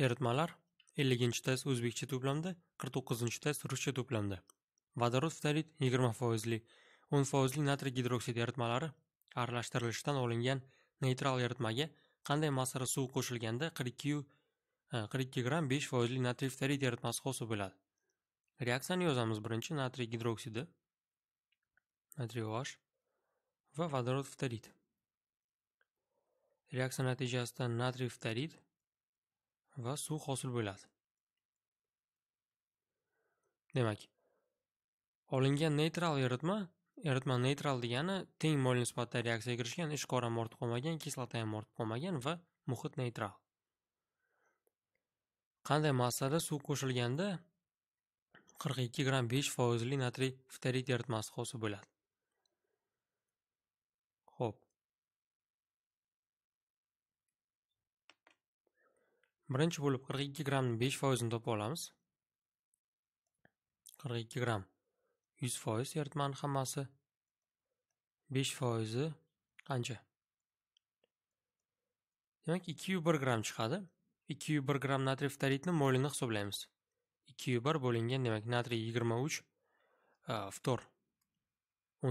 Eritmalar 50-test o'zbekcha to'plamda, 49-test ruscha to'plamda. Vodorod ftalit 20 foizli, 10 foizli natriy gidroksid eritmalari aralashtirilishdan olingan neytral eritmaga qanday massara suv qo'shilganda 42 42 gramm 5 foizli natriy ftalit eritmasi hosil bo'ladi. Reaksiyani yozamiz. Birinchi natriy gidroksidi, natriy OH va vodorod ftalit. Reaksiya natijasida natriy ftalit va suv hosil bo'ladi demak olingan neytral eritma eritma neytral degani teng mol nisbatda reaksiyaga kirishgan ishqor ham ortib qolmagan kislota ham ortib qolmagan va muhit neytral qanday massada suv qo'shilganda 42 gram 5 foizli natriy ftorit eritmasi hosil bo'ladi Xo'p. birinchi bo'lib 42 grammning 5 foizini topib olamiz 42 gramm 100 foiz eritmani hammasi 5 foizi qancha demak 201 gramm chiqadi 201 gramm natriy fitoritni molini hisoblaymiz 201 bo'lingan demak natriy 23 e, ftor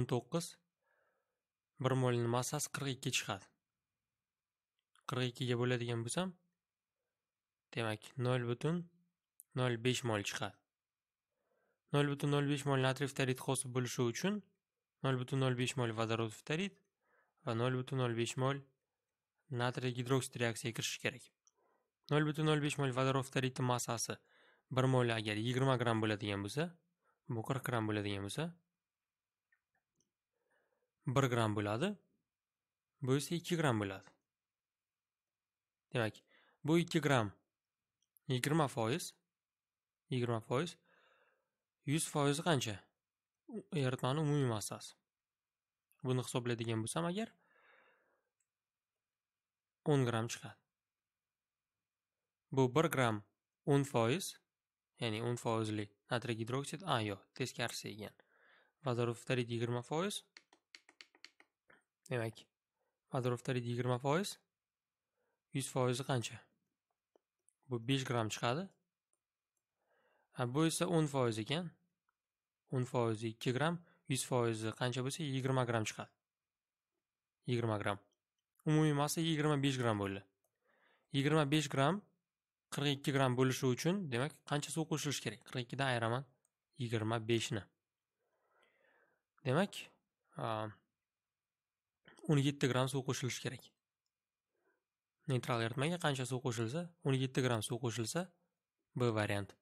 19 1 molning massasi 42 chiqadi 42 ga bo'ladigan bo'lsam Demak, 0.05 mol chiqadi. 0.05 mol natriy ftorid hosil bo'lishi uchun 0.05 mol vodorod ftorid va 0.05 mol natriy gidroksid reaksiyaga kirishi kerak. 0.05 mol vodorod ftoridning massasi 1 mol agar 20 gramm bo'ladigan bo'lsa, bu 40 gramm bo'ladigan bo'lsa, 1 gramm bo'ladi. Bu esa 2 gramm bo'ladi. Demak, bu 2 gramm Yigirma foiz. Yigirma foiz. Yuz foizi qancha? Yaratmani umumiy massasi. Buni hisoblaydigan bo'lsam agar 10 gramm chiqadi. Bu 1 gramm 10 foiz, ya'ni o'n foizli natriy gidroksid, a yo'q, teskarisi ekan. vodorod вторит 20 foiz. Demak, vodorod вторит 20 foiz. yuz foizi qancha? bu 5 gram chiqadi bu esa 10 foiz ekan 10 foizi 2 gram 100 foizi qancha bo'lsa 20 gram chiqadi 20 gram umumiy massa 25 gram bo'ldi 25 gram 42 gram bo'lishi uchun demak qancha suv qo'shilishi kerak 42 dan ayiraman 25 ni demak 17 gram suv qo'shilishi kerak Neytral eritmaga qancha suv qo'shilsa, 17 gramm suv qo'shilsa, B variant.